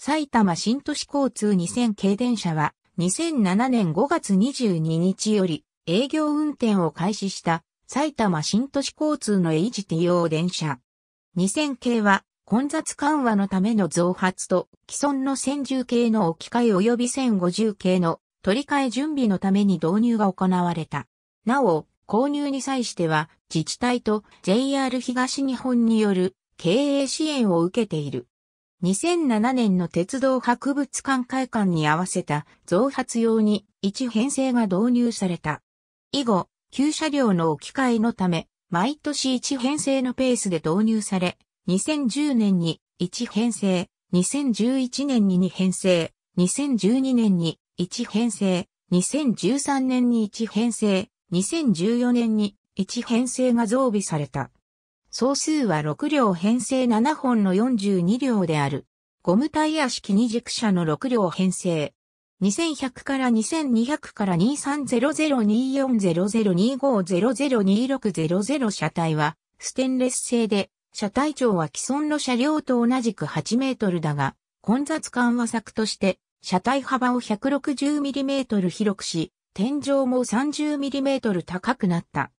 埼玉新都市交通2000系電車は2007年5月22日より営業運転を開始した埼玉新都市交通の HTO 電車。2000系は混雑緩和のための増発と既存の1010系の置き換え及び1050系の取り替え準備のために導入が行われた。なお、購入に際しては自治体と JR 東日本による経営支援を受けている。2007年の鉄道博物館会館に合わせた増発用に一編成が導入された。以後、旧車両の置き換えのため、毎年一編成のペースで導入され、2010年に一編成、2011年に二編成、2012年に一編成、2013年に一編成、2014年に一編成が増備された。総数は6両編成7本の42両である。ゴムタイヤ式二軸車の6両編成。2100から2200から2300240025002600車体は、ステンレス製で、車体長は既存の車両と同じく8メートルだが、混雑緩和策として、車体幅を 160mm 広くし、天井も 30mm 高くなった。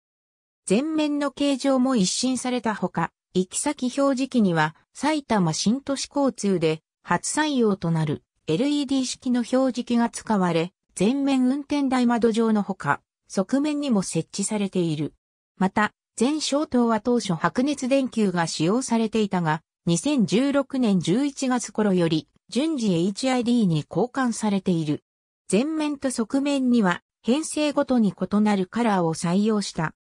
前面の形状も一新されたほか、行き先表示器には埼玉新都市交通で初採用となる LED 式の表示器が使われ、前面運転台窓上のほか、側面にも設置されている。また、全消灯は当初白熱電球が使用されていたが、2016年11月頃より、順次 HID に交換されている。前面と側面には、編成ごとに異なるカラーを採用した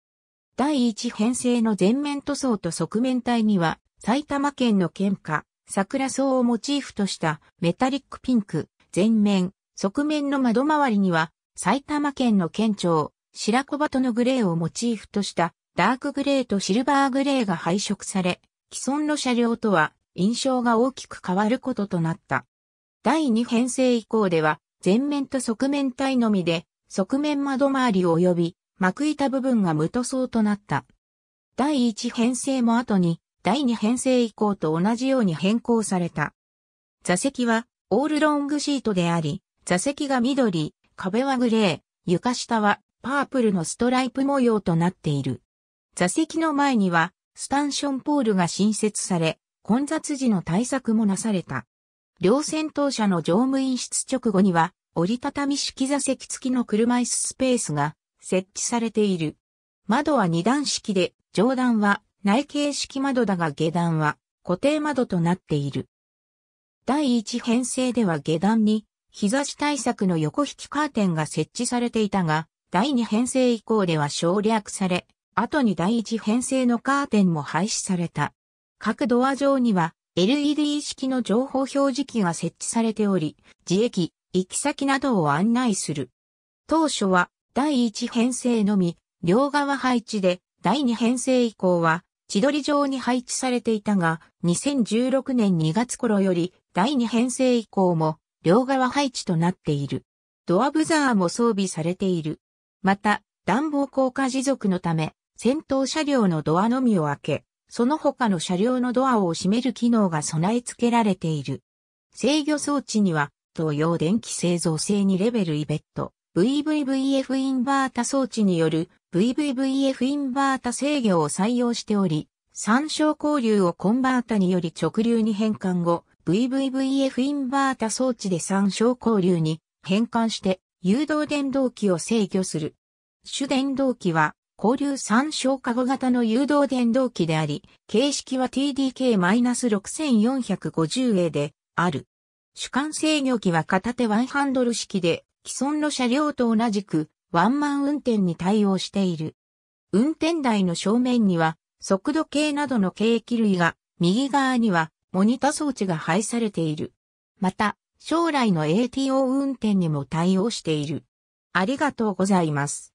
第一編成の前面塗装と側面体には、埼玉県の県下、桜草をモチーフとしたメタリックピンク、前面、側面の窓周りには、埼玉県の県庁、白子鳩のグレーをモチーフとしたダークグレーとシルバーグレーが配色され、既存の車両とは印象が大きく変わることとなった。第2編成以降では、前面と側面体のみで、側面窓周り及び幕板部分が無塗装となった。第1編成も後に、第2編成以降と同じように変更された。座席は、オールロングシートであり、座席が緑、壁はグレー、床下はパープルのストライプ模様となっている。座席の前には、スタンションポールが新設され、混雑時の対策もなされた。両戦闘車の乗務員室直後には、折りたたみ式座席付きの車椅子スペースが設置されている。窓は二段式で、上段は内形式窓だが下段は固定窓となっている。第一編成では下段に日差し対策の横引きカーテンが設置されていたが、第二編成以降では省略され、後に第一編成のカーテンも廃止された。各ドア上には LED 式の情報表示器が設置されており、自駅、行き先などを案内する。当初は第1編成のみ、両側配置で、第2編成以降は、千鳥状に配置されていたが、2016年2月頃より、第2編成以降も、両側配置となっている。ドアブザーも装備されている。また、暖房効果持続のため、戦闘車両のドアのみを開け、その他の車両のドアを閉める機能が備え付けられている。制御装置には、東洋電気製造製にレベルイベット、VVVF インバータ装置による VVVF インバータ制御を採用しており、参照交流をコンバータにより直流に変換後、VVVF インバータ装置で参照交流に変換して誘導電動機を制御する。主電動機は交流参照化後型の誘導電動機であり、形式は TDK-6450A である。主管制御機は片手ワンハンドル式で、既存の車両と同じくワンマン運転に対応している。運転台の正面には速度計などの計器類が、右側にはモニタ装置が配されている。また、将来の ATO 運転にも対応している。ありがとうございます。